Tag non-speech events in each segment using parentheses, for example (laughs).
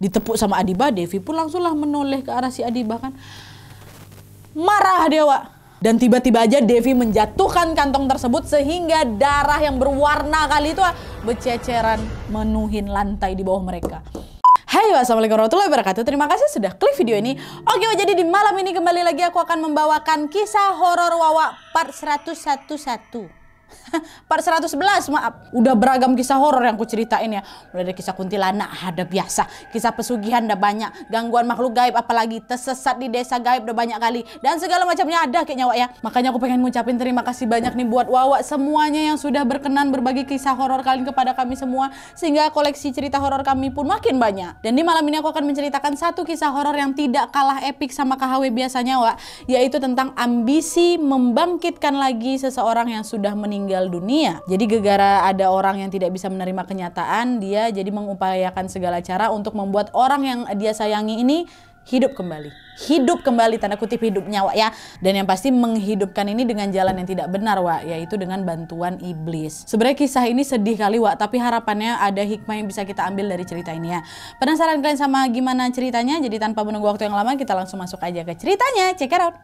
ditepuk sama Adiba, Devi pun langsunglah menoleh ke arah si Adiba kan. Marah dia Dewa. Dan tiba-tiba aja Devi menjatuhkan kantong tersebut sehingga darah yang berwarna kali itu berceceran menuhin lantai di bawah mereka. Hai, wassalamualaikum warahmatullahi wabarakatuh. Terima kasih sudah klik video ini. Oke, jadi di malam ini kembali lagi aku akan membawakan kisah horor Wawa part 1011. (laughs) part 111 maaf udah beragam kisah horor yang kuceritain ya udah ada kisah kuntilanak ada biasa kisah pesugihan ada banyak gangguan makhluk gaib apalagi tersesat di desa gaib udah banyak kali dan segala macamnya ada kayaknya Wak ya makanya aku pengen ngucapin terima kasih banyak nih buat Wawa semuanya yang sudah berkenan berbagi kisah horor kalian kepada kami semua sehingga koleksi cerita horor kami pun makin banyak dan di malam ini aku akan menceritakan satu kisah horor yang tidak kalah epik sama KHW biasanya Wak yaitu tentang ambisi membangkitkan lagi seseorang yang sudah meninggal meninggal dunia. Jadi gegara ada orang yang tidak bisa menerima kenyataan, dia jadi mengupayakan segala cara untuk membuat orang yang dia sayangi ini hidup kembali. Hidup kembali tanda kutip hidup nyawa ya. Dan yang pasti menghidupkan ini dengan jalan yang tidak benar, Wak, yaitu dengan bantuan iblis. Sebenarnya kisah ini sedih kali, Wak, tapi harapannya ada hikmah yang bisa kita ambil dari cerita ini ya. Penasaran kalian sama gimana ceritanya? Jadi tanpa menunggu waktu yang lama, kita langsung masuk aja ke ceritanya. Check it out.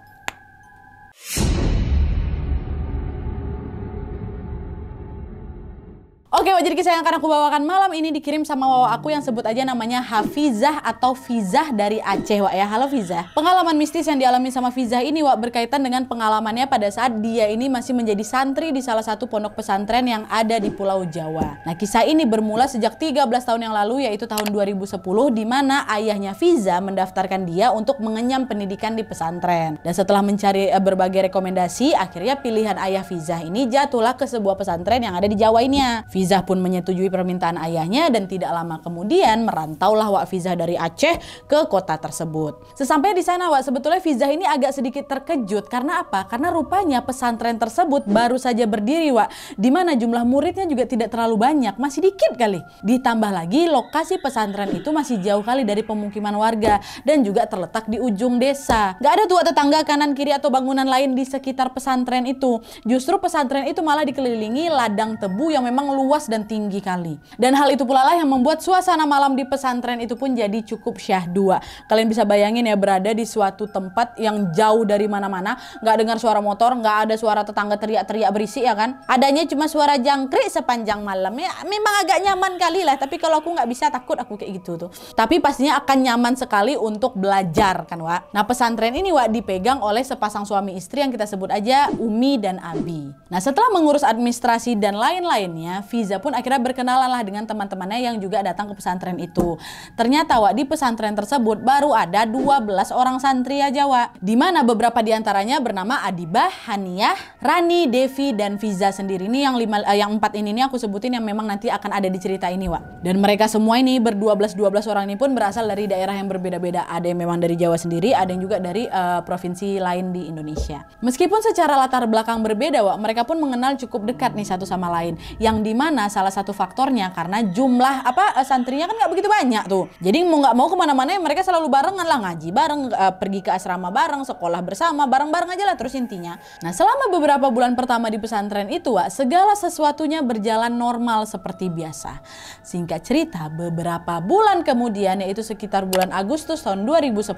Oke, jadi kisah yang akan aku bawakan malam ini dikirim sama wawa aku yang sebut aja namanya Hafizah atau Fizah dari Aceh, Wak ya. Halo Fizah. Pengalaman mistis yang dialami sama Fizah ini, Wak, berkaitan dengan pengalamannya pada saat dia ini masih menjadi santri di salah satu pondok pesantren yang ada di Pulau Jawa. Nah, kisah ini bermula sejak 13 tahun yang lalu, yaitu tahun 2010, di mana ayahnya Fiza mendaftarkan dia untuk mengenyam pendidikan di pesantren. Dan setelah mencari eh, berbagai rekomendasi, akhirnya pilihan ayah Fiza ini jatuhlah ke sebuah pesantren yang ada di Jawa ini. ya Fizah pun menyetujui permintaan ayahnya dan tidak lama kemudian merantaulah Wak Fizah dari Aceh ke kota tersebut. Sesampainya di sana Wak, sebetulnya Fizah ini agak sedikit terkejut karena apa? Karena rupanya pesantren tersebut baru saja berdiri Wak, di mana jumlah muridnya juga tidak terlalu banyak, masih dikit kali. Ditambah lagi lokasi pesantren itu masih jauh kali dari pemukiman warga dan juga terletak di ujung desa. Gak ada tua tetangga kanan kiri atau bangunan lain di sekitar pesantren itu. Justru pesantren itu malah dikelilingi ladang tebu yang memang luas luas dan tinggi kali. Dan hal itu pula lah yang membuat suasana malam di pesantren itu pun jadi cukup syahdu. Kalian bisa bayangin ya berada di suatu tempat yang jauh dari mana-mana, nggak dengar suara motor, nggak ada suara tetangga teriak-teriak berisik ya kan. Adanya cuma suara jangkrik sepanjang malam. Ya memang agak nyaman kali lah, tapi kalau aku nggak bisa takut aku kayak gitu tuh. Tapi pastinya akan nyaman sekali untuk belajar kan Wak. Nah pesantren ini Wak dipegang oleh sepasang suami istri yang kita sebut aja Umi dan Abi. Nah setelah mengurus administrasi dan lain-lainnya, Aziza pun akhirnya berkenalan lah dengan teman-temannya yang juga datang ke pesantren itu. Ternyata Wak di pesantren tersebut baru ada 12 orang santri aja Wak. Dimana beberapa diantaranya bernama Adibah, Haniah, Rani, Devi, dan Fiza sendiri. Ini yang lima, eh, yang empat ini nih aku sebutin yang memang nanti akan ada di cerita ini Wak. Dan mereka semua ini ber-12-12 orang ini pun berasal dari daerah yang berbeda-beda. Ada yang memang dari Jawa sendiri, ada yang juga dari uh, provinsi lain di Indonesia. Meskipun secara latar belakang berbeda Wak, mereka pun mengenal cukup dekat nih satu sama lain. Yang dimana sana salah satu faktornya karena jumlah apa eh, santrinya kan nggak begitu banyak tuh jadi mau nggak mau kemana-mana ya mereka selalu barengan lah ngaji bareng eh, pergi ke asrama bareng sekolah bersama bareng-bareng aja lah terus intinya nah selama beberapa bulan pertama di pesantren itu Wak, segala sesuatunya berjalan normal seperti biasa singkat cerita beberapa bulan kemudian yaitu sekitar bulan Agustus tahun 2010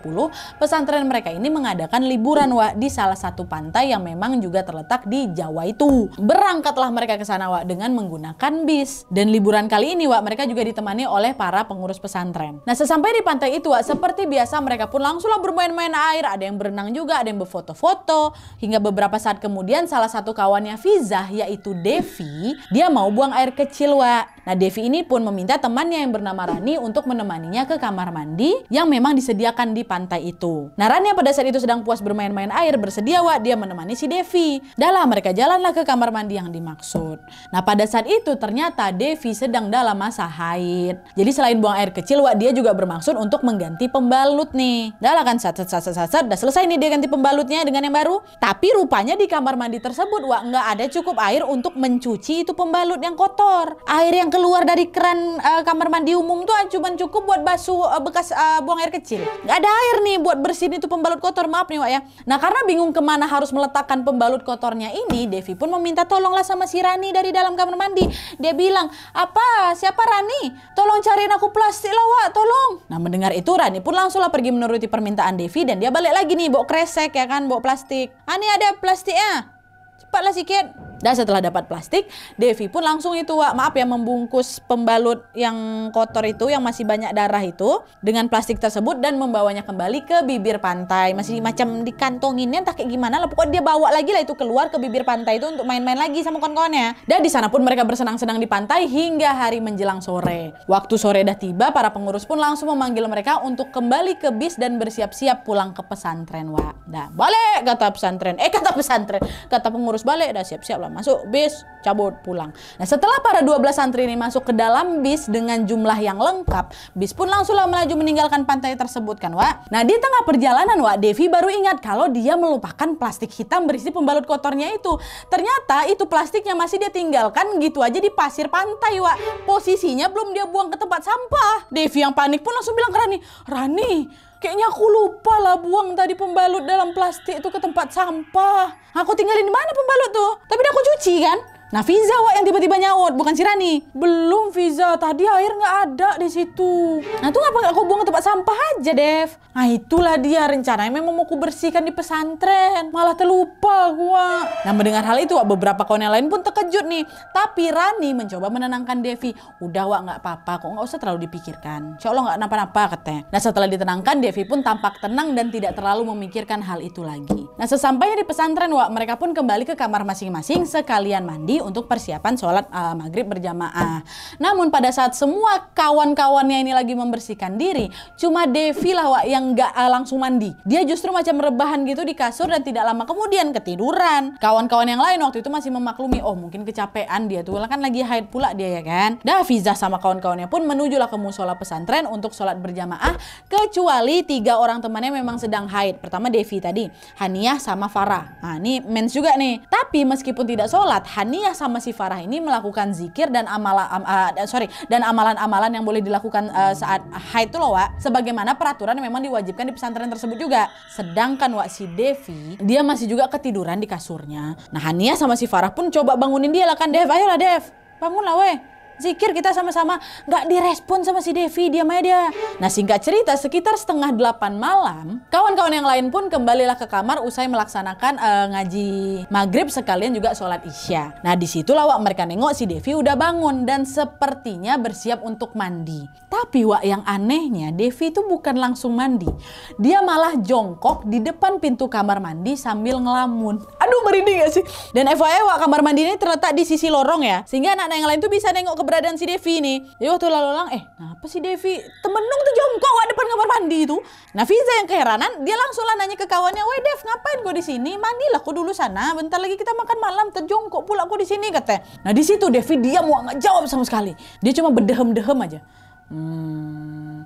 pesantren mereka ini mengadakan liburan Wak di salah satu pantai yang memang juga terletak di Jawa itu berangkatlah mereka ke sana wa dengan menggunakan menggunakan bis. Dan liburan kali ini Wak mereka juga ditemani oleh para pengurus pesantren. Nah sesampai di pantai itu Wak seperti biasa mereka pun langsunglah bermain-main air. Ada yang berenang juga, ada yang berfoto-foto. Hingga beberapa saat kemudian salah satu kawannya Fizah yaitu Devi dia mau buang air kecil Wak. Nah Devi ini pun meminta temannya yang bernama Rani untuk menemaninya ke kamar mandi yang memang disediakan di pantai itu. Nah Rani pada saat itu sedang puas bermain-main air bersedia Wak dia menemani si Devi. Dalam mereka jalanlah ke kamar mandi yang dimaksud. Nah pada saat itu ternyata Devi sedang dalam masa haid. Jadi selain buang air kecil Wak dia juga bermaksud untuk mengganti pembalut nih. Dalam kan sat sat sat sat udah selesai nih dia ganti pembalutnya dengan yang baru. Tapi rupanya di kamar mandi tersebut Wak nggak ada cukup air untuk mencuci itu pembalut yang kotor. Air yang keluar dari keran uh, kamar mandi umum tuh cuma cukup buat basuh uh, bekas uh, buang air kecil. Nggak ada air nih buat bersihin itu pembalut kotor, maaf nih Wak ya. Nah karena bingung kemana harus meletakkan pembalut kotornya ini, Devi pun meminta tolonglah sama si Rani dari dalam kamar mandi. Dia bilang, apa siapa Rani? Tolong cariin aku plastik lah Wak, tolong. Nah mendengar itu Rani pun langsunglah pergi menuruti permintaan Devi dan dia balik lagi nih bawa kresek ya kan, bawa plastik. Ah ada plastiknya, cepatlah sikit. Dan setelah dapat plastik, Devi pun langsung itu, Wak, maaf ya membungkus pembalut yang kotor itu yang masih banyak darah itu dengan plastik tersebut dan membawanya kembali ke bibir pantai. Masih macam dikantonginnya entah kayak gimana lah pokoknya dia bawa lagi lah itu keluar ke bibir pantai itu untuk main-main lagi sama kawan-kawannya. Dan di sana pun mereka bersenang-senang di pantai hingga hari menjelang sore. Waktu sore dah tiba, para pengurus pun langsung memanggil mereka untuk kembali ke bis dan bersiap-siap pulang ke pesantren, Wak. Nah, balik kata pesantren. Eh, kata pesantren. Kata pengurus balik, dah siap-siap lah masuk bis cabut pulang. Nah setelah para 12 santri ini masuk ke dalam bis dengan jumlah yang lengkap, bis pun langsunglah melaju meninggalkan pantai tersebut kan Wak. Nah di tengah perjalanan Wak, Devi baru ingat kalau dia melupakan plastik hitam berisi pembalut kotornya itu. Ternyata itu plastiknya masih dia tinggalkan gitu aja di pasir pantai Wak. Posisinya belum dia buang ke tempat sampah. Devi yang panik pun langsung bilang ke Rani, Rani Kayaknya aku lupa lah buang tadi pembalut dalam plastik itu ke tempat sampah. Aku tinggalin di mana pembalut tuh? Tapi udah aku cuci kan? Nah visa wak yang tiba-tiba nyawot, bukan si Rani. Belum visa tadi air nggak ada di situ. Nah tuh ngapa nggak buang ke tempat sampah aja, Dev? Nah itulah dia rencananya memang mau kubersihkan di pesantren. Malah terlupa gua. Nah mendengar hal itu wak beberapa kawan yang lain pun terkejut nih. Tapi Rani mencoba menenangkan Devi. Udah wak nggak apa-apa, kok nggak usah terlalu dipikirkan. Insya Allah nggak napa-napa katanya. Nah setelah ditenangkan, Devi pun tampak tenang dan tidak terlalu memikirkan hal itu lagi. Nah sesampainya di pesantren wak mereka pun kembali ke kamar masing-masing sekalian mandi untuk persiapan sholat uh, maghrib berjamaah. Namun pada saat semua kawan-kawannya ini lagi membersihkan diri, cuma Devi lah Wak, yang gak uh, eh, langsung mandi. Dia justru macam rebahan gitu di kasur dan tidak lama kemudian ketiduran. Kawan-kawan yang lain waktu itu masih memaklumi, oh mungkin kecapean dia tuh kan lagi haid pula dia ya kan. Dah Fiza sama kawan-kawannya pun menujulah ke musola pesantren untuk sholat berjamaah kecuali tiga orang temannya memang sedang haid. Pertama Devi tadi, Hania sama Farah. Nah ini mens juga nih. Tapi meskipun tidak sholat, Hania Aliyah sama si Farah ini melakukan zikir dan amalan am, uh, sorry dan amalan-amalan yang boleh dilakukan uh, saat haid itu loh Wak sebagaimana peraturan yang memang diwajibkan di pesantren tersebut juga sedangkan Wak si Devi dia masih juga ketiduran di kasurnya nah Hania sama si Farah pun coba bangunin dia lah kan Dev ayolah Dev bangunlah weh zikir kita sama-sama nggak direspon sama si Devi dia aja dia nah singkat cerita sekitar setengah delapan malam kawan-kawan yang lain pun kembalilah ke kamar usai melaksanakan uh, ngaji maghrib sekalian juga sholat isya nah disitulah wak mereka nengok si Devi udah bangun dan sepertinya bersiap untuk mandi tapi wak yang anehnya Devi itu bukan langsung mandi dia malah jongkok di depan pintu kamar mandi sambil ngelamun aduh merinding gak sih dan FYI wak kamar mandi ini terletak di sisi lorong ya sehingga anak-anak yang lain tuh bisa nengok ke keberadaan si Devi ini. Jadi waktu lalu lang, eh kenapa si Devi temenung tuh jongkok wak depan kamar mandi itu. Nah Fiza yang keheranan, dia langsung lah nanya ke kawannya, weh Dev ngapain kau di sini? Mandilah kau dulu sana, bentar lagi kita makan malam, terjongkok pula kau di sini katanya. Nah di situ Devi dia mau nggak jawab sama sekali. Dia cuma berdehem-dehem aja. Hmm,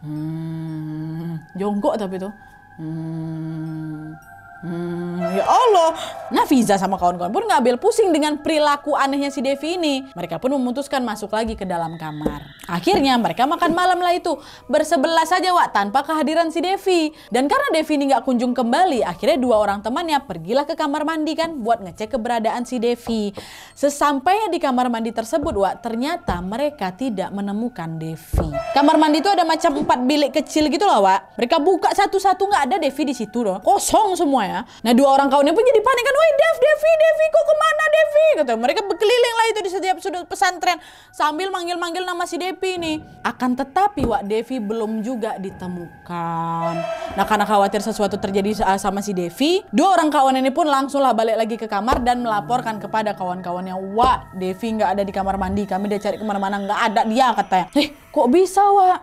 hmm, jongkok tapi tuh. Hmm, Hmm, ya Allah. Nah, sama kawan-kawan pun ngambil pusing dengan perilaku anehnya si Devi ini. Mereka pun memutuskan masuk lagi ke dalam kamar. Akhirnya mereka makan malam lah itu. bersebelah saja, Wak, tanpa kehadiran si Devi. Dan karena Devi ini nggak kunjung kembali, akhirnya dua orang temannya pergilah ke kamar mandi kan buat ngecek keberadaan si Devi. Sesampainya di kamar mandi tersebut, Wak, ternyata mereka tidak menemukan Devi. Kamar mandi itu ada macam empat bilik kecil gitu loh Wak. Mereka buka satu-satu nggak ada Devi di situ loh. Kosong semuanya. Ya. Nah dua orang kawannya pun jadi panik kan, woi Dev, Devi, Devi, kok kemana Devi? kata Mereka berkeliling lah itu di setiap sudut pesantren sambil manggil-manggil nama si Devi nih. Akan tetapi Wak Devi belum juga ditemukan. Nah karena khawatir sesuatu terjadi eh, sama si Devi, dua orang kawan ini pun langsunglah balik lagi ke kamar dan melaporkan kepada kawan-kawannya, Wak Devi nggak ada di kamar mandi, kami udah cari kemana-mana nggak ada dia katanya. Eh kok bisa Wak?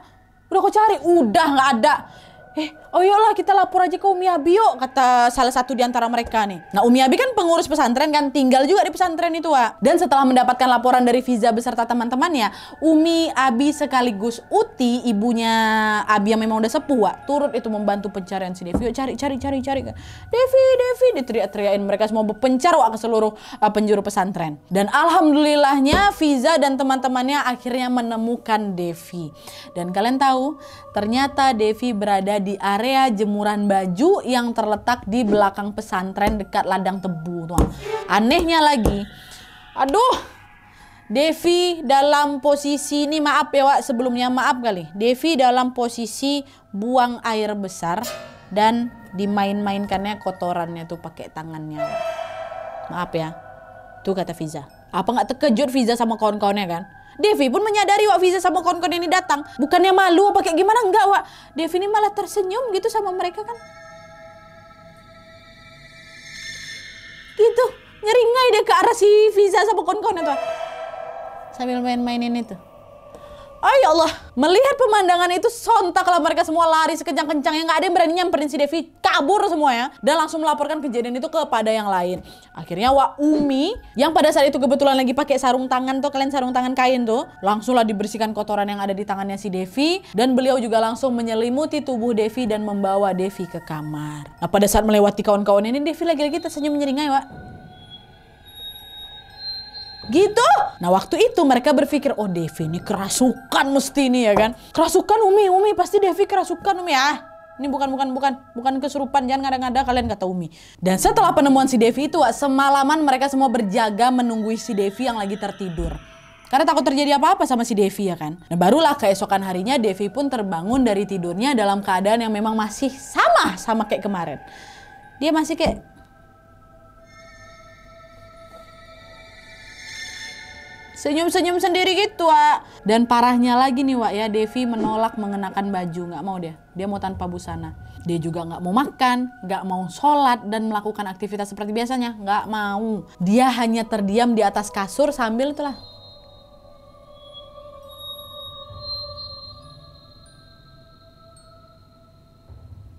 Udah kok cari, udah nggak ada. Eh oh yuklah kita lapor aja ke Umi Abi yuk kata salah satu di antara mereka nih. Nah Umi Abi kan pengurus pesantren kan tinggal juga di pesantren itu Wak. Dan setelah mendapatkan laporan dari Fiza beserta teman-temannya, Umi Abi sekaligus Uti ibunya Abi yang memang udah sepuh Wak, turut itu membantu pencarian si Devi. Yuk cari cari cari cari Devi Devi diteriak-teriakin mereka semua berpencar Wak ke seluruh uh, penjuru pesantren. Dan alhamdulillahnya Fiza dan teman-temannya akhirnya menemukan Devi. Dan kalian tahu ternyata Devi berada di area area jemuran baju yang terletak di belakang pesantren dekat ladang tebu. Tuan. Anehnya lagi, aduh, Devi dalam posisi ini maaf ya Wak sebelumnya maaf kali. Devi dalam posisi buang air besar dan dimain-mainkannya kotorannya tuh pakai tangannya. Maaf ya. Tuh kata Fiza. Apa nggak terkejut Fiza sama kawan-kawannya kan? Devi pun menyadari Wak Fiza sama kawan-kawan ini datang. Bukannya malu apa kayak gimana enggak Wak. Devi ini malah tersenyum gitu sama mereka kan. Gitu. Nyeringai deh ke arah si Fiza sama kawan-kawan itu. Sambil main-mainin itu. Oh ya Allah, melihat pemandangan itu sontaklah mereka semua lari sekencang yang Nggak ada yang berani nyamperin si Devi, kabur semua ya. Dan langsung melaporkan kejadian itu kepada yang lain. Akhirnya Wa Umi, yang pada saat itu kebetulan lagi pakai sarung tangan tuh, kalian sarung tangan kain tuh. Langsunglah dibersihkan kotoran yang ada di tangannya si Devi. Dan beliau juga langsung menyelimuti tubuh Devi dan membawa Devi ke kamar. Nah pada saat melewati kawan-kawan ini, Devi lagi-lagi tersenyum menyeringai Wak. Gitu. Nah waktu itu mereka berpikir, oh Devi ini kerasukan mesti ini ya kan. Kerasukan Umi, Umi pasti Devi kerasukan Umi ah. Ini bukan bukan bukan bukan kesurupan jangan ngada-ngada kalian kata Umi. Dan setelah penemuan si Devi itu semalaman mereka semua berjaga menunggu si Devi yang lagi tertidur. Karena takut terjadi apa-apa sama si Devi ya kan. Nah barulah keesokan harinya Devi pun terbangun dari tidurnya dalam keadaan yang memang masih sama sama kayak kemarin. Dia masih kayak senyum-senyum sendiri gitu, Wak. Dan parahnya lagi nih, Wak ya, Devi menolak mengenakan baju, nggak mau dia. Dia mau tanpa busana. Dia juga nggak mau makan, nggak mau sholat dan melakukan aktivitas seperti biasanya, nggak mau. Dia hanya terdiam di atas kasur sambil itulah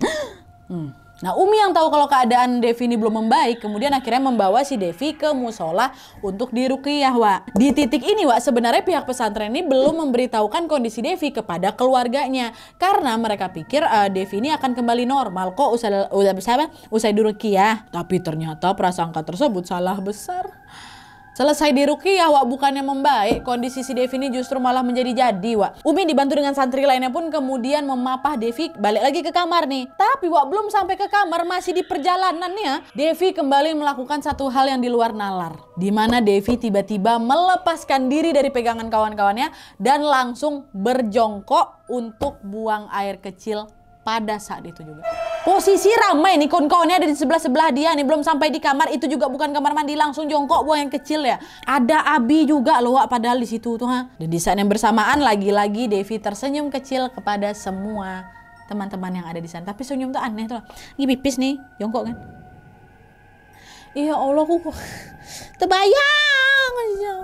(gasps) Hmm. Nah Umi yang tahu kalau keadaan Devi ini belum membaik kemudian akhirnya membawa si Devi ke musola untuk dirukiah Wak. Di titik ini Wak sebenarnya pihak pesantren ini belum memberitahukan kondisi Devi kepada keluarganya karena mereka pikir uh, Devi ini akan kembali normal kok usai usai, usai dirukiah. Tapi ternyata prasangka tersebut salah besar. Selesai dirukiah, Wak bukannya membaik, kondisi si Devi ini justru malah menjadi jadi, Wak. Umi dibantu dengan santri lainnya pun kemudian memapah Devi balik lagi ke kamar nih. Tapi Wak belum sampai ke kamar, masih di perjalanan ya. Devi kembali melakukan satu hal yang di luar nalar. Di mana Devi tiba-tiba melepaskan diri dari pegangan kawan-kawannya dan langsung berjongkok untuk buang air kecil pada saat itu juga. Posisi ramai nih kawan ini ada di sebelah-sebelah dia nih belum sampai di kamar itu juga bukan kamar mandi langsung jongkok buang yang kecil ya. Ada Abi juga loh Wak, padahal di situ tuh ha. Dan di saat yang bersamaan lagi-lagi Devi tersenyum kecil kepada semua teman-teman yang ada di sana. Tapi senyum tuh aneh tuh. Ini pipis nih, jongkok kan. Iya, Allah aku terbayang. Ya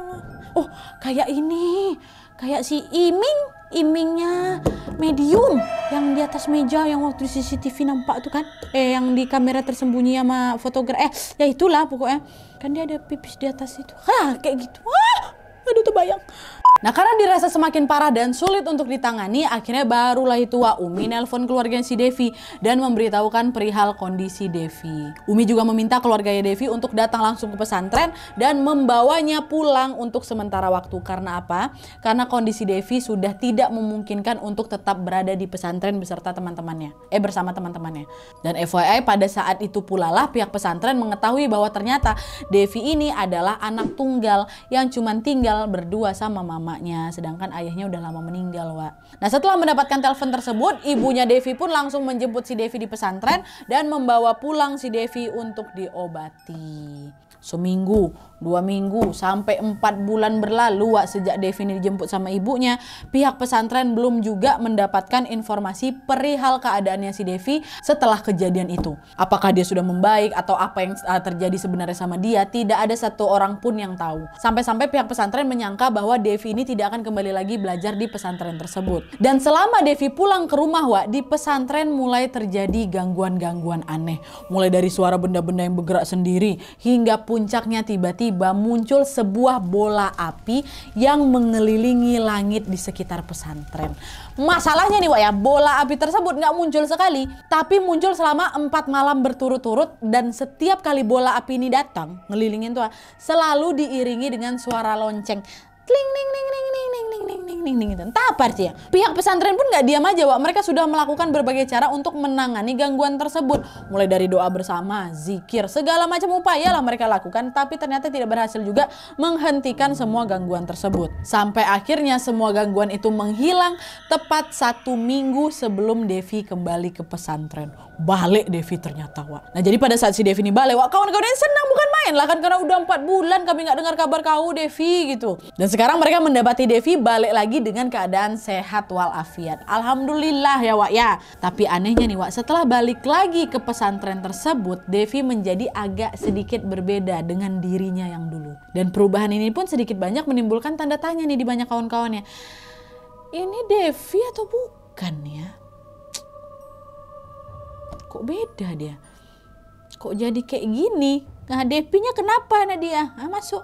oh, kayak ini. Kayak si Iming imingnya medium yang di atas meja yang waktu di CCTV nampak tuh kan eh yang di kamera tersembunyi sama fotografer eh ya itulah pokoknya kan dia ada pipis di atas itu hah kayak gitu ah aduh terbayang. Nah karena dirasa semakin parah dan sulit untuk ditangani, akhirnya barulah itu Umi nelpon keluarga si Devi dan memberitahukan perihal kondisi Devi. Umi juga meminta keluarganya Devi untuk datang langsung ke pesantren dan membawanya pulang untuk sementara waktu. Karena apa? Karena kondisi Devi sudah tidak memungkinkan untuk tetap berada di pesantren beserta teman-temannya. Eh bersama teman-temannya. Dan FYI pada saat itu pula lah pihak pesantren mengetahui bahwa ternyata Devi ini adalah anak tunggal yang cuma tinggal berdua sama mama emaknya sedangkan ayahnya udah lama meninggal, Wak. Nah, setelah mendapatkan telepon tersebut, ibunya Devi pun langsung menjemput si Devi di pesantren dan membawa pulang si Devi untuk diobati. Seminggu, Dua minggu sampai empat bulan berlalu Wak sejak ini dijemput sama ibunya, pihak pesantren belum juga mendapatkan informasi perihal keadaannya si Devi setelah kejadian itu. Apakah dia sudah membaik atau apa yang eh, terjadi sebenarnya sama dia, tidak ada satu orang pun yang tahu. Sampai-sampai pihak pesantren menyangka bahwa Devi ini tidak akan kembali lagi belajar di pesantren tersebut. Dan selama Devi pulang ke rumah Wak, di pesantren mulai terjadi gangguan-gangguan aneh. Mulai dari suara benda-benda yang bergerak sendiri, hingga puncaknya tiba-tiba tiba muncul sebuah bola api yang mengelilingi langit di sekitar pesantren. Masalahnya nih Wak ya, bola api tersebut nggak muncul sekali, tapi muncul selama empat malam berturut-turut dan setiap kali bola api ini datang, ngelilingin tuh selalu diiringi dengan suara lonceng tling ning ning ning ning ning ning ning ning ning ning gitu. ning, apa artinya. Pihak pesantren pun nggak diam aja, Wak. Mereka sudah melakukan berbagai cara untuk menangani gangguan tersebut. Mulai dari doa bersama, zikir, segala macam upaya lah mereka lakukan, tapi ternyata tidak berhasil juga menghentikan semua gangguan tersebut. Sampai akhirnya semua gangguan itu menghilang tepat satu minggu sebelum Devi kembali ke pesantren balik Devi ternyata Wak. Nah jadi pada saat si Devi ini balik Wak kawan yang senang bukan main lah kan karena udah empat bulan kami nggak dengar kabar kau Devi gitu. Dan sekarang mereka mendapati Devi balik lagi dengan keadaan sehat walafiat. Alhamdulillah ya Wak ya. Tapi anehnya nih Wak setelah balik lagi ke pesantren tersebut Devi menjadi agak sedikit berbeda dengan dirinya yang dulu. Dan perubahan ini pun sedikit banyak menimbulkan tanda tanya nih di banyak kawan-kawannya. Ini Devi atau bukan ya? kok beda dia kok jadi kayak gini nah ngadepinya kenapa Nadia ah, masuk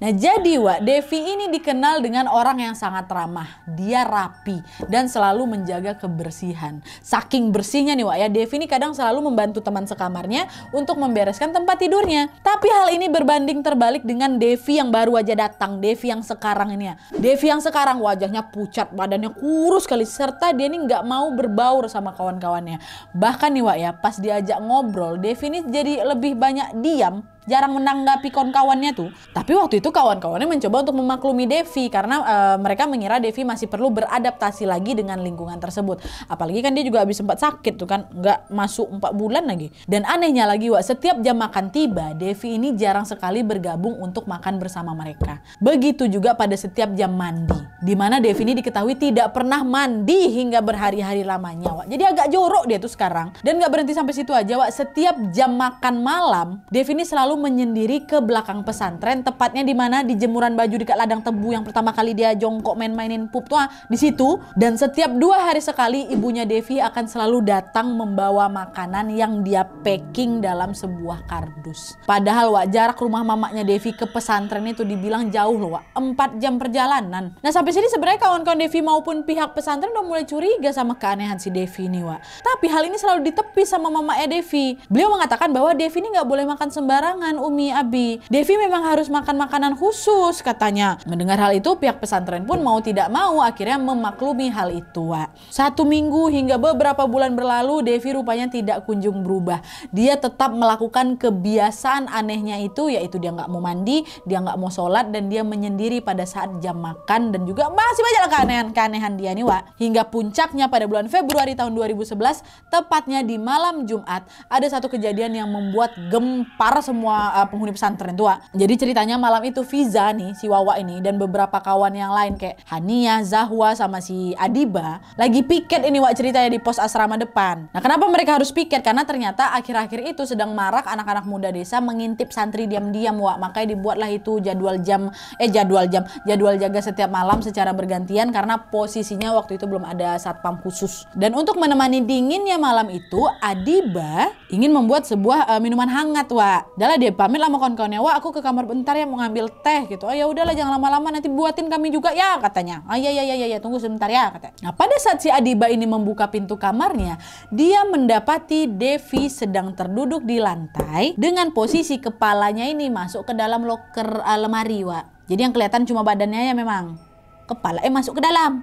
Nah jadi Wak, Devi ini dikenal dengan orang yang sangat ramah. Dia rapi dan selalu menjaga kebersihan. Saking bersihnya nih Wak ya, Devi ini kadang selalu membantu teman sekamarnya untuk membereskan tempat tidurnya. Tapi hal ini berbanding terbalik dengan Devi yang baru aja datang, Devi yang sekarang ini ya. Devi yang sekarang wajahnya pucat, badannya kurus sekali, serta dia ini nggak mau berbaur sama kawan-kawannya. Bahkan nih Wak ya, pas diajak ngobrol, Devi ini jadi lebih banyak diam jarang menanggapi kawan-kawannya tuh. Tapi waktu itu kawan-kawannya mencoba untuk memaklumi Devi karena uh, mereka mengira Devi masih perlu beradaptasi lagi dengan lingkungan tersebut. Apalagi kan dia juga habis sempat sakit tuh kan, nggak masuk empat bulan lagi. Dan anehnya lagi, Wak, setiap jam makan tiba, Devi ini jarang sekali bergabung untuk makan bersama mereka. Begitu juga pada setiap jam mandi, di mana Devi ini diketahui tidak pernah mandi hingga berhari-hari lamanya, Wak. Jadi agak jorok dia tuh sekarang. Dan nggak berhenti sampai situ aja, Wak. Setiap jam makan malam, Devi ini selalu menyendiri ke belakang pesantren tepatnya di mana di jemuran baju di ladang tebu yang pertama kali dia jongkok main-mainin pup tua ah, di situ dan setiap dua hari sekali ibunya Devi akan selalu datang membawa makanan yang dia packing dalam sebuah kardus. Padahal Wak jarak rumah mamanya Devi ke pesantren itu dibilang jauh loh Wak, 4 jam perjalanan. Nah sampai sini sebenarnya kawan-kawan Devi maupun pihak pesantren udah mulai curiga sama keanehan si Devi ini Wak. Tapi hal ini selalu ditepi sama mamanya Devi. Beliau mengatakan bahwa Devi ini nggak boleh makan sembarangan Umi Abi, Devi memang harus makan makanan khusus katanya. Mendengar hal itu pihak pesantren pun mau tidak mau akhirnya memaklumi hal itu. Wak. Satu minggu hingga beberapa bulan berlalu Devi rupanya tidak kunjung berubah. Dia tetap melakukan kebiasaan anehnya itu yaitu dia nggak mau mandi, dia nggak mau sholat dan dia menyendiri pada saat jam makan dan juga masih banyak keanehan-keanehan dia nih Wak. Hingga puncaknya pada bulan Februari tahun 2011 tepatnya di malam Jumat ada satu kejadian yang membuat gempar semua semua uh, penghuni pesantren tua. Jadi ceritanya malam itu Fiza nih si Wawa ini dan beberapa kawan yang lain kayak Hania, Zahwa sama si Adiba lagi piket ini Wak ceritanya di pos asrama depan. Nah kenapa mereka harus piket? Karena ternyata akhir-akhir itu sedang marak anak-anak muda desa mengintip santri diam-diam Wak. Makanya dibuatlah itu jadwal jam eh jadwal jam jadwal jaga setiap malam secara bergantian karena posisinya waktu itu belum ada satpam khusus. Dan untuk menemani dinginnya malam itu Adiba ingin membuat sebuah uh, minuman hangat Wak. Dalam dia pamit sama kawan-kawannya, wah aku ke kamar bentar ya mau ngambil teh gitu. Oh ya udahlah jangan lama-lama nanti buatin kami juga ya katanya. Oh iya iya iya ya tunggu sebentar ya katanya. Nah pada saat si Adiba ini membuka pintu kamarnya, dia mendapati Devi sedang terduduk di lantai dengan posisi kepalanya ini masuk ke dalam loker uh, lemari, wa Jadi yang kelihatan cuma badannya ya memang. Kepala eh masuk ke dalam.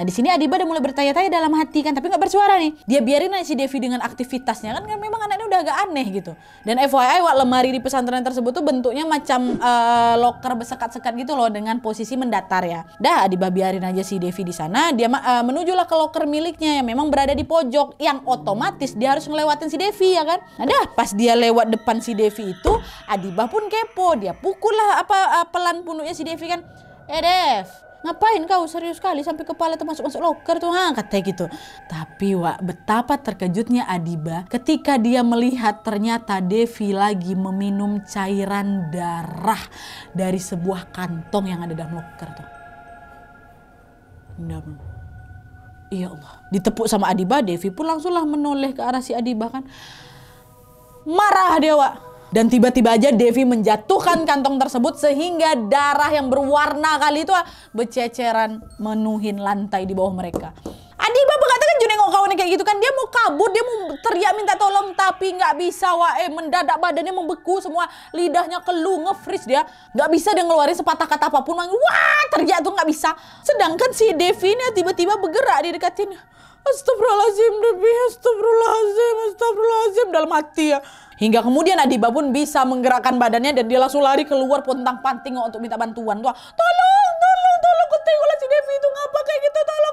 Nah di sini Adiba udah mulai bertanya-tanya dalam hati kan, tapi nggak bersuara nih. Dia biarin aja si Devi dengan aktivitasnya kan, kan memang anaknya udah agak aneh gitu. Dan FYI, wak lemari di pesantren tersebut tuh bentuknya macam uh, loker bersekat-sekat gitu loh dengan posisi mendatar ya. Dah Adiba biarin aja si Devi di sana, dia uh, menujulah ke loker miliknya yang memang berada di pojok yang otomatis dia harus ngelewatin si Devi ya kan. Nah dah pas dia lewat depan si Devi itu, Adiba pun kepo, dia pukul lah apa uh, pelan punuknya si Devi kan. Eh Dev, ngapain kau serius sekali sampai kepala termasuk masuk masuk loker tuh ha katanya gitu tapi wak betapa terkejutnya Adiba ketika dia melihat ternyata Devi lagi meminum cairan darah dari sebuah kantong yang ada dalam loker tuh dalam Iya Allah, ditepuk sama Adiba, Devi pun langsunglah menoleh ke arah si Adiba kan. Marah dia dewa dan tiba-tiba aja Devi menjatuhkan kantong tersebut sehingga darah yang berwarna kali itu ah, bececeran menuhin lantai di bawah mereka. Adi Baba katakan Jun nengok kawannya kayak gitu kan dia mau kabur dia mau teriak minta tolong tapi nggak bisa eh mendadak badannya membeku semua lidahnya kelu ngefreeze dia nggak bisa dia ngeluarin sepatah kata apapun wah teriak tuh nggak bisa sedangkan si Devi ini tiba-tiba bergerak di dekatin Astagfirullahaladzim, Devi, astagfirullahaladzim, astagfirullahaladzim dalam hati ya. Hingga kemudian Adiba pun bisa menggerakkan badannya dan dia langsung lari keluar pontang panting untuk minta bantuan. Tuh, tolong, tolong, tolong, ketinggalan si Devi itu ngapa kayak gitu, tolong.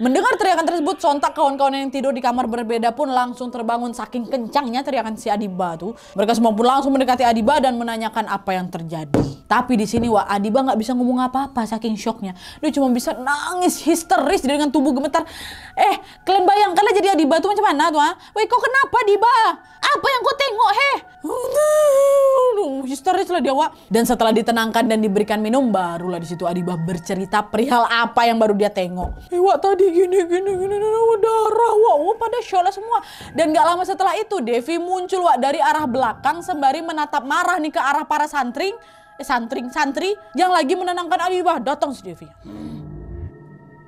Mendengar teriakan tersebut, sontak kawan-kawan yang tidur di kamar berbeda pun langsung terbangun saking kencangnya teriakan si Adiba tuh. Mereka semua pun langsung mendekati Adiba dan menanyakan apa yang terjadi. Tapi di sini Wak Adiba nggak bisa ngomong apa-apa saking shocknya. Dia cuma bisa nangis histeris dengan tubuh gemetar. Eh, kalian bayangkan lah jadi Adiba tuh macam mana tuh? Ah? Woi, kok kenapa Adiba? Apa yang kau tengok heh? Histeris lah dia Wak. Dan setelah ditenangkan dan diberikan minum, barulah di situ Adiba bercerita perihal apa yang baru dia tengok. Eh, tadi gini gini gini, gini darah wah, wah pada sholat semua dan gak lama setelah itu Devi muncul wak dari arah belakang sembari menatap marah nih ke arah para santri eh, santri santri yang lagi menenangkan Adi wah datang si Devi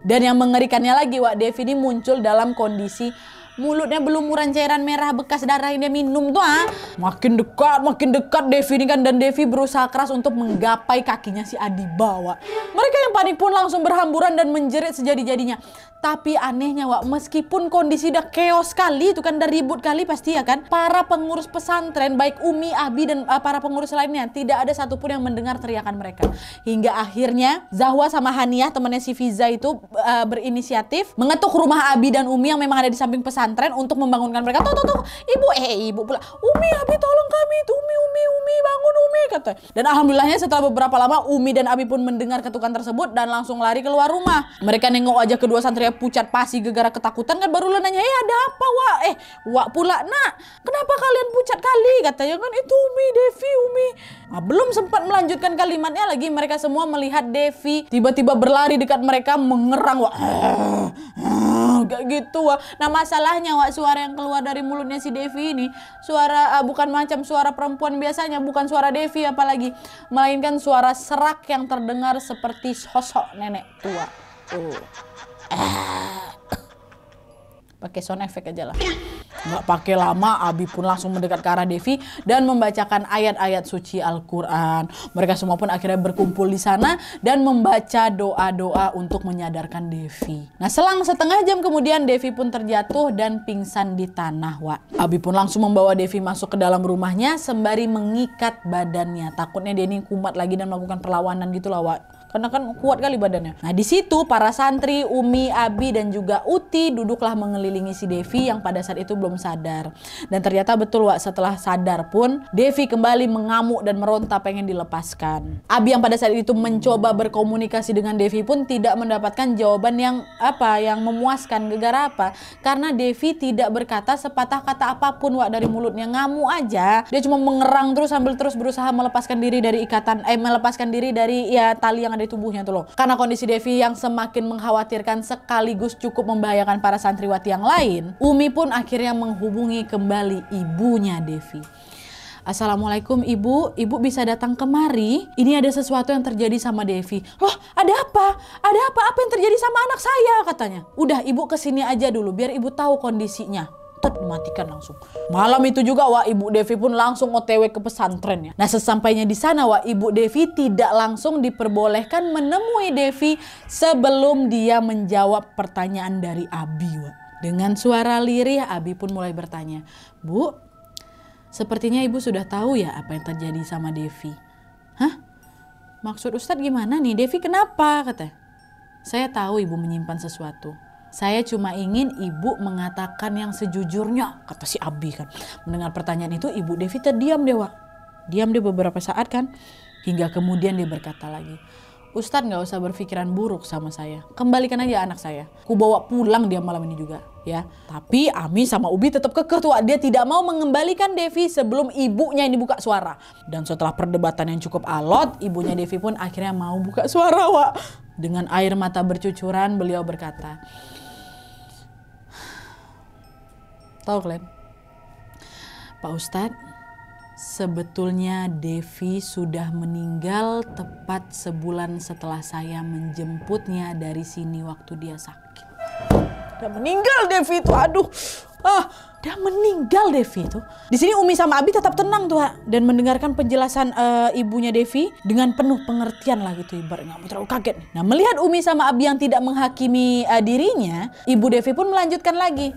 dan yang mengerikannya lagi wak Devi ini muncul dalam kondisi mulutnya belum muran cairan merah bekas darah yang dia minum tuh ah. Makin dekat, makin dekat Devi ini kan dan Devi berusaha keras untuk menggapai kakinya si Adi bawa. Mereka yang panik pun langsung berhamburan dan menjerit sejadi-jadinya. Tapi anehnya Wak, meskipun kondisi udah keos kali itu kan udah ribut kali pasti ya kan. Para pengurus pesantren baik Umi, Abi dan uh, para pengurus lainnya tidak ada satupun yang mendengar teriakan mereka. Hingga akhirnya Zahwa sama Haniah temannya si Fiza itu uh, berinisiatif mengetuk rumah Abi dan Umi yang memang ada di samping pesantren untuk membangunkan mereka. Tuh tuh tuh, ibu eh, eh ibu pula. Umi Abi tolong kami, itu. Umi Umi Umi bangun Umi kata. Dan alhamdulillahnya setelah beberapa lama Umi dan Abi pun mendengar ketukan tersebut dan langsung lari keluar rumah. Mereka nengok aja kedua santri pucat pasi gegara ketakutan kan baru lo nanya, eh ada apa Wak? Eh Wak pula nak, kenapa kalian pucat kali? Katanya kan itu Umi, Devi, Umi. Nah, belum sempat melanjutkan kalimatnya lagi mereka semua melihat Devi tiba-tiba berlari dekat mereka mengerang Wak. Gak (laughs) gitu Wak. Nah masalahnya Wak suara yang keluar dari mulutnya si Devi ini suara uh, bukan macam suara perempuan biasanya, bukan suara Devi apalagi, melainkan suara serak yang terdengar seperti sosok nenek tua. Oh pakai sound effect aja lah. Nggak pakai lama, Abi pun langsung mendekat ke arah Devi dan membacakan ayat-ayat suci Al-Quran. Mereka semua pun akhirnya berkumpul di sana dan membaca doa-doa untuk menyadarkan Devi. Nah selang setengah jam kemudian Devi pun terjatuh dan pingsan di tanah, Wak. Abi pun langsung membawa Devi masuk ke dalam rumahnya sembari mengikat badannya. Takutnya dia kumat lagi dan melakukan perlawanan gitu lah, Wak karena kan kuat kali badannya. Nah di situ para santri Umi, Abi dan juga Uti duduklah mengelilingi si Devi yang pada saat itu belum sadar. Dan ternyata betul Wak setelah sadar pun Devi kembali mengamuk dan meronta pengen dilepaskan. Abi yang pada saat itu mencoba berkomunikasi dengan Devi pun tidak mendapatkan jawaban yang apa yang memuaskan gegara apa karena Devi tidak berkata sepatah kata apapun Wak dari mulutnya ngamuk aja dia cuma mengerang terus sambil terus berusaha melepaskan diri dari ikatan eh melepaskan diri dari ya tali yang ada dari tubuhnya tuh loh. Karena kondisi Devi yang semakin mengkhawatirkan sekaligus cukup membahayakan para santriwati yang lain, Umi pun akhirnya menghubungi kembali ibunya Devi. Assalamualaikum ibu, ibu bisa datang kemari. Ini ada sesuatu yang terjadi sama Devi. Loh, ada apa? Ada apa? Apa yang terjadi sama anak saya? Katanya. Udah ibu kesini aja dulu, biar ibu tahu kondisinya tet matikan langsung. Malam itu juga wa Ibu Devi pun langsung OTW ke pesantren ya. Nah sesampainya di sana wa Ibu Devi tidak langsung diperbolehkan menemui Devi sebelum dia menjawab pertanyaan dari Abi wa Dengan suara lirih Abi pun mulai bertanya, Bu, sepertinya Ibu sudah tahu ya apa yang terjadi sama Devi. Hah? Maksud Ustadz gimana nih? Devi kenapa? Katanya. Saya tahu Ibu menyimpan sesuatu. Saya cuma ingin ibu mengatakan yang sejujurnya, kata si Abi kan. Mendengar pertanyaan itu ibu Devi terdiam dewa. Diam dia beberapa saat kan. Hingga kemudian dia berkata lagi, Ustadz nggak usah berpikiran buruk sama saya. Kembalikan aja anak saya. Ku bawa pulang dia malam ini juga ya. Tapi Ami sama Ubi tetap kekeh tuh. Dia tidak mau mengembalikan Devi sebelum ibunya ini buka suara. Dan setelah perdebatan yang cukup alot, ibunya Devi pun akhirnya mau buka suara, Wak. Dengan air mata bercucuran, beliau berkata, Tahu kalian? Pak Ustadz, sebetulnya Devi sudah meninggal tepat sebulan setelah saya menjemputnya dari sini waktu dia sakit. Udah meninggal Devi itu, aduh. Ah, udah meninggal Devi itu. Di sini Umi sama Abi tetap tenang tuh dan mendengarkan penjelasan uh, ibunya Devi dengan penuh pengertian lah gitu ibarat nggak mau terlalu kaget. Nah melihat Umi sama Abi yang tidak menghakimi uh, dirinya, ibu Devi pun melanjutkan lagi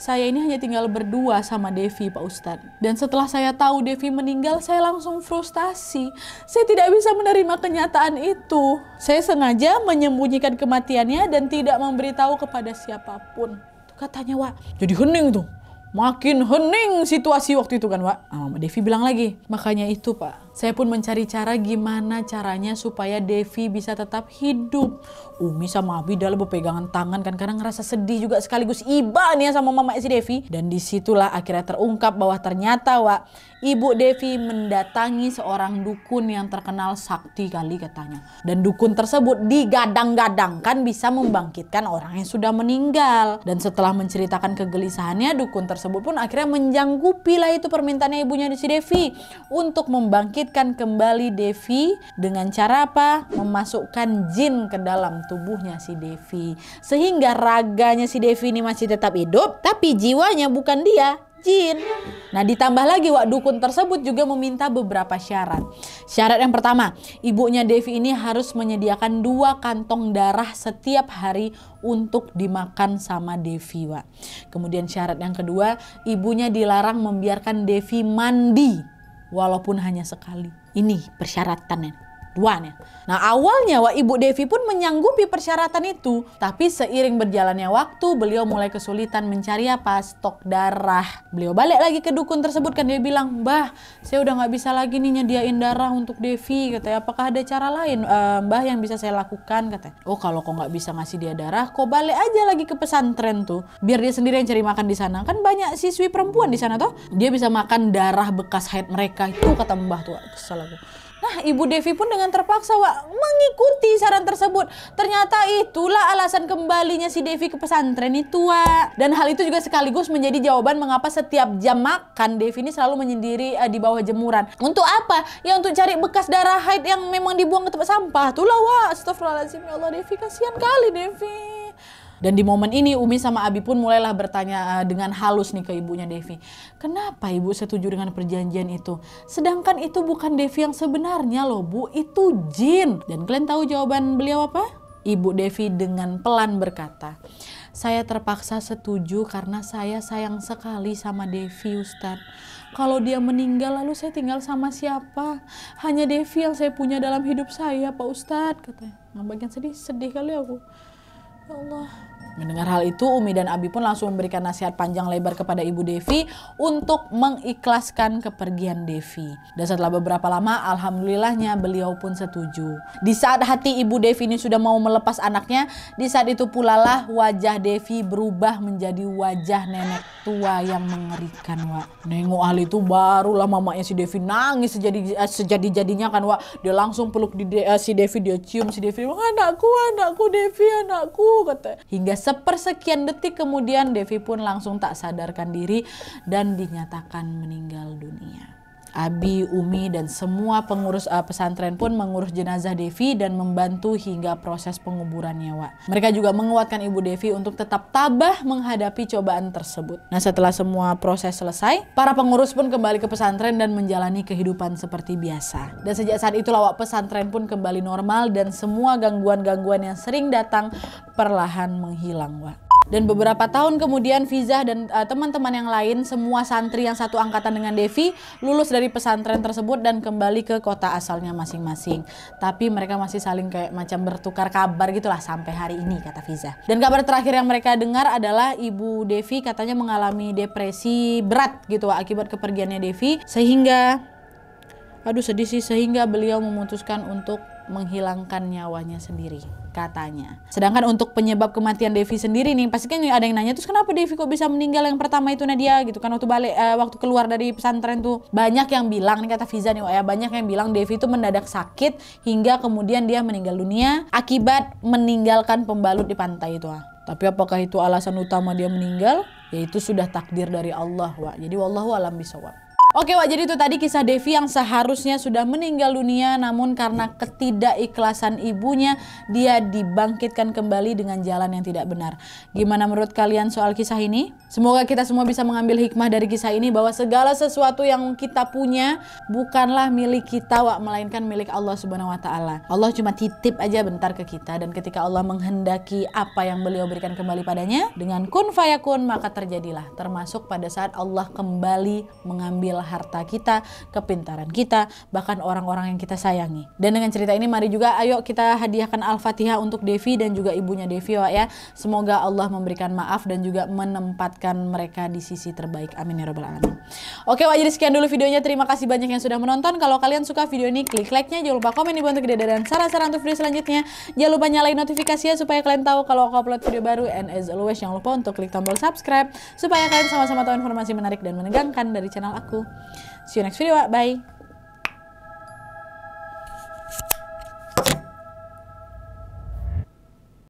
saya ini hanya tinggal berdua sama Devi Pak Ustadz. Dan setelah saya tahu Devi meninggal, saya langsung frustasi. Saya tidak bisa menerima kenyataan itu. Saya sengaja menyembunyikan kematiannya dan tidak memberitahu kepada siapapun. Itu katanya, Wak, jadi hening tuh. Makin hening situasi waktu itu kan, Wak. Ah, Mama Devi bilang lagi, makanya itu Pak, saya pun mencari cara gimana caranya supaya Devi bisa tetap hidup. Umi sama Abi dalam berpegangan tangan kan karena ngerasa sedih juga sekaligus iba nih ya sama mama si Devi. Dan disitulah akhirnya terungkap bahwa ternyata Wak, Ibu Devi mendatangi seorang dukun yang terkenal sakti kali katanya. Dan dukun tersebut digadang-gadang kan bisa membangkitkan orang yang sudah meninggal. Dan setelah menceritakan kegelisahannya, dukun tersebut pun akhirnya menjanggupi lah itu permintaannya ibunya si Devi untuk membangkit membangkitkan kembali Devi dengan cara apa? Memasukkan jin ke dalam tubuhnya si Devi. Sehingga raganya si Devi ini masih tetap hidup, tapi jiwanya bukan dia, jin. Nah ditambah lagi wak dukun tersebut juga meminta beberapa syarat. Syarat yang pertama, ibunya Devi ini harus menyediakan dua kantong darah setiap hari untuk dimakan sama Devi wak. Kemudian syarat yang kedua, ibunya dilarang membiarkan Devi mandi walaupun hanya sekali. Ini persyaratannya duanya. Nah awalnya Wak Ibu Devi pun menyanggupi persyaratan itu. Tapi seiring berjalannya waktu beliau mulai kesulitan mencari apa? Stok darah. Beliau balik lagi ke dukun tersebut kan dia bilang, Mbah saya udah nggak bisa lagi nih nyediain darah untuk Devi katanya. Apakah ada cara lain e, Mbah yang bisa saya lakukan katanya. Oh kalau kok nggak bisa ngasih dia darah kok balik aja lagi ke pesantren tuh. Biar dia sendiri yang cari makan di sana. Kan banyak siswi perempuan di sana toh. Dia bisa makan darah bekas haid mereka itu kata Mbah tuh. Kesel aku. Nah, Ibu Devi pun dengan terpaksa Wak, mengikuti saran tersebut. Ternyata itulah alasan kembalinya si Devi ke pesantren itu, Wak. Dan hal itu juga sekaligus menjadi jawaban mengapa setiap jam makan Devi ini selalu menyendiri uh, di bawah jemuran. Untuk apa? Ya untuk cari bekas darah haid yang memang dibuang ke tempat sampah. Itulah, Wak. Astagfirullahaladzim. Ya Allah, Devi kasihan kali Devi. Dan di momen ini Umi sama Abi pun mulailah bertanya eh, dengan halus nih ke ibunya Devi. Kenapa ibu setuju dengan perjanjian itu? Sedangkan itu bukan Devi yang sebenarnya loh bu, itu jin. Dan kalian tahu jawaban beliau apa? Ibu Devi dengan pelan berkata, saya terpaksa setuju karena saya sayang sekali sama Devi Ustadz. Kalau dia meninggal lalu saya tinggal sama siapa? Hanya Devi yang saya punya dalam hidup saya Pak Ustadz katanya. Nah, sedih, sedih kali aku. Ya Allah, Mendengar hal itu, Umi dan Abi pun langsung memberikan nasihat panjang lebar kepada Ibu Devi untuk mengikhlaskan kepergian Devi. Dan setelah beberapa lama, alhamdulillahnya beliau pun setuju. Di saat hati Ibu Devi ini sudah mau melepas anaknya, di saat itu pula lah wajah Devi berubah menjadi wajah nenek tua yang mengerikan, Wak. Nengok hal itu barulah mamanya si Devi nangis sejadi eh, sejadi-jadinya kan, Wak. Dia langsung peluk di, eh, si Devi, dia cium si Devi, "Anakku, anakku Devi, anakku," kata. Hingga Sepersekian detik kemudian Devi pun langsung tak sadarkan diri dan dinyatakan meninggal dunia. Abi, Umi, dan semua pengurus uh, pesantren pun mengurus jenazah Devi dan membantu hingga proses penguburannya, Wak. Mereka juga menguatkan Ibu Devi untuk tetap tabah menghadapi cobaan tersebut. Nah, setelah semua proses selesai, para pengurus pun kembali ke pesantren dan menjalani kehidupan seperti biasa. Dan sejak saat itu Wak, pesantren pun kembali normal dan semua gangguan-gangguan yang sering datang perlahan menghilang, Wak. Dan beberapa tahun kemudian Fiza dan uh, teman-teman yang lain semua santri yang satu angkatan dengan Devi lulus dari pesantren tersebut dan kembali ke kota asalnya masing-masing. Tapi mereka masih saling kayak macam bertukar kabar gitulah sampai hari ini kata Fiza. Dan kabar terakhir yang mereka dengar adalah Ibu Devi katanya mengalami depresi berat gitu akibat kepergiannya Devi sehingga aduh sedih sih sehingga beliau memutuskan untuk menghilangkan nyawanya sendiri katanya. Sedangkan untuk penyebab kematian Devi sendiri nih, pasti kan ada yang nanya terus kenapa Devi kok bisa meninggal yang pertama itu Nadia gitu kan waktu balik eh, waktu keluar dari pesantren tuh banyak yang bilang nih kata Fiza nih ya banyak yang bilang Devi itu mendadak sakit hingga kemudian dia meninggal dunia akibat meninggalkan pembalut di pantai itu ah. Tapi apakah itu alasan utama dia meninggal? Yaitu sudah takdir dari Allah, wa. Jadi wallahu alam bisawab. Oke Wak, jadi itu tadi kisah Devi yang seharusnya sudah meninggal dunia namun karena ketidakikhlasan ibunya dia dibangkitkan kembali dengan jalan yang tidak benar. Gimana menurut kalian soal kisah ini? Semoga kita semua bisa mengambil hikmah dari kisah ini bahwa segala sesuatu yang kita punya bukanlah milik kita Wak, melainkan milik Allah Subhanahu wa taala. Allah cuma titip aja bentar ke kita dan ketika Allah menghendaki apa yang beliau berikan kembali padanya dengan kun fayakun maka terjadilah termasuk pada saat Allah kembali mengambil adalah harta kita, kepintaran kita, bahkan orang-orang yang kita sayangi. Dan dengan cerita ini mari juga ayo kita hadiahkan Al-Fatihah untuk Devi dan juga ibunya Devi ya. Semoga Allah memberikan maaf dan juga menempatkan mereka di sisi terbaik. Amin ya rabbal alamin. Oke, wajib sekian dulu videonya. Terima kasih banyak yang sudah menonton. Kalau kalian suka video ini, klik like-nya, jangan lupa komen di bawah untuk ide dan saran-saran untuk video selanjutnya. Jangan lupa nyalain notifikasinya supaya kalian tahu kalau aku upload video baru. And as always, jangan lupa untuk klik tombol subscribe supaya kalian sama-sama tahu informasi menarik dan menegangkan dari channel aku. See you next video. Bye.